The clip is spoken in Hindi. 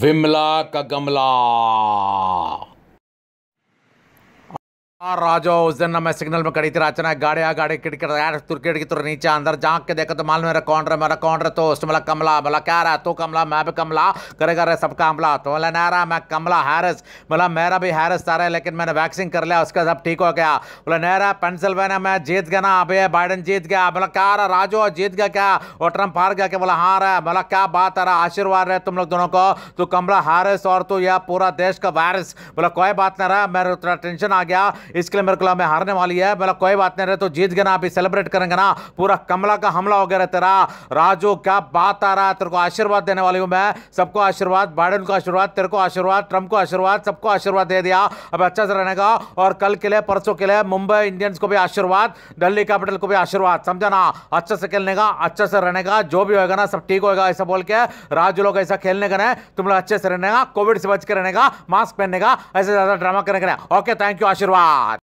विमला का गमला राजो उस दिन ना मैं सिग्नल में खड़ी थी अचानक गाड़ी आ गाड़ी किड़किड़ यार तुर्किड़ की तुर नीचे अंदर झांक के देखा तो माल मेरा कौन रहा मेरा कौन रहा तो उसने बोला कमला बोला क्या रहा तू कमला मैं भी कमला कर रे सबका कमला तो बोला ना रहा मैं कमला हैरस बोला मेरा भी हैरस सारा है लेकिन मैंने वैक्सीन कर लिया उसका सब ठीक हो गया बोला नहीं रहा पेंसिल्वेनिया मैं जीत गया ना अभी बाइडन जीत गया बोला क्या रहा राजो जीत गया क्या और ट्रम्प हार गया क्या बोला हाँ रहा बोला क्या बात आ रहा आशीर्वाद रहे तुम लोग दोनों को तू कमला हैरस और तू यह पूरा देश का वायरस बोला कोई बात नहीं रहा मेरा टेंशन आ गया इसके लिए मेरे को मैं हारने वाली है बोला कोई बात नहीं रहे तो जीत गए ना अभी सेलिब्रेट करेंगे ना पूरा कमला का हमला हो गया तेरा राजू क्या बात आ रहा है तेरे को आशीर्वाद देने वाली हूँ मैं सबको आशीर्वाद बाइडन को आशीर्वाद तेरे को आशीर्वाद ट्रंप को आशीर्वाद सबको आशीर्वाद दे दिया अब अच्छा से रहने का और कल के लिए परसों के लिए मुंबई इंडियंस को भी आशीर्वाद दिल्ली कैपिटल को भी आशीर्वाद समझा ना अच्छे से खेलने का अच्छे से रहने का जो भी होगा ना सब ठीक होगा ऐसा बोल के राजू लोग ऐसा खेलने का ना तुम लोग अच्छे से रहने का कोविड से बच के रहने का मास्क पहनने का ऐसे ज्यादा ड्रामा करने का ओके थैंक यू आशीर्वाद God